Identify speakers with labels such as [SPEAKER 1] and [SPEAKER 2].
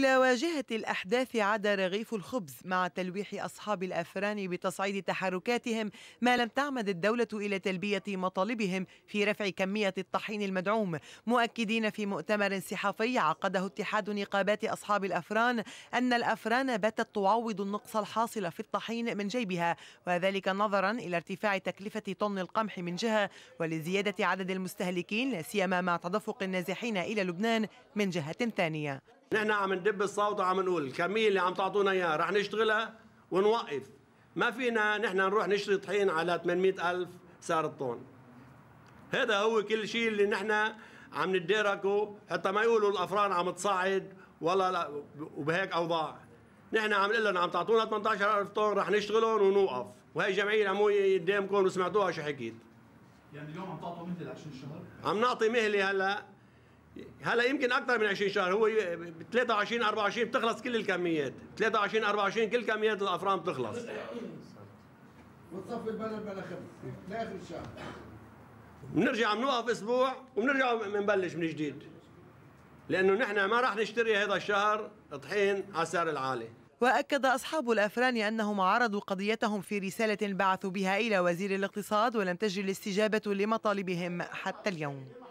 [SPEAKER 1] إلى واجهة الأحداث عاد رغيف الخبز مع تلويح أصحاب الأفران بتصعيد تحركاتهم ما لم تعمد الدولة إلى تلبية مطالبهم في رفع كمية الطحين المدعوم مؤكدين في مؤتمر صحفي عقده اتحاد نقابات أصحاب الأفران أن الأفران باتت تعوض النقص الحاصل في الطحين من جيبها وذلك نظرا إلى ارتفاع تكلفة طن القمح من جهة ولزيادة عدد المستهلكين لا سيما مع تدفق النازحين إلى لبنان من جهة ثانية
[SPEAKER 2] نحن عم ندب الصوت وعم نقول الكمية اللي عم تعطونا إياها رح نشتغلها ونوقف ما فينا نحن نروح نشتري طحين على 800 ألف سعر الطن هذا هو كل شيء اللي نحن عم نتداركه حتى ما يقولوا الأفران عم تصعد ولا لا وبهيك أوضاع نحن عم نقول لهم عم تعطونا 18000 طن رح نشتغلهم ونوقف وهي جمعية العموية قدامكم وسمعتوها شو حكيت يعني اليوم عم تعطوا مهله ل 20 شهر؟ عم نعطي مهله هلا هلا يمكن اكثر من 20 شهر هو 23 24 بتخلص كل الكميات 23 24 كل كميات الافران بتخلص بتصفي البلد بلا خبز لاخر الشهر بنرجع بنوقف اسبوع وبنرجع بنبلش من جديد لانه نحن ما راح نشتري هذا الشهر طحين على السعر العالي
[SPEAKER 1] وأكد أصحاب الأفران أنهم عرضوا قضيتهم في رسالة بعثوا بها إلى وزير الاقتصاد ولم تجد الاستجابة لمطالبهم حتى اليوم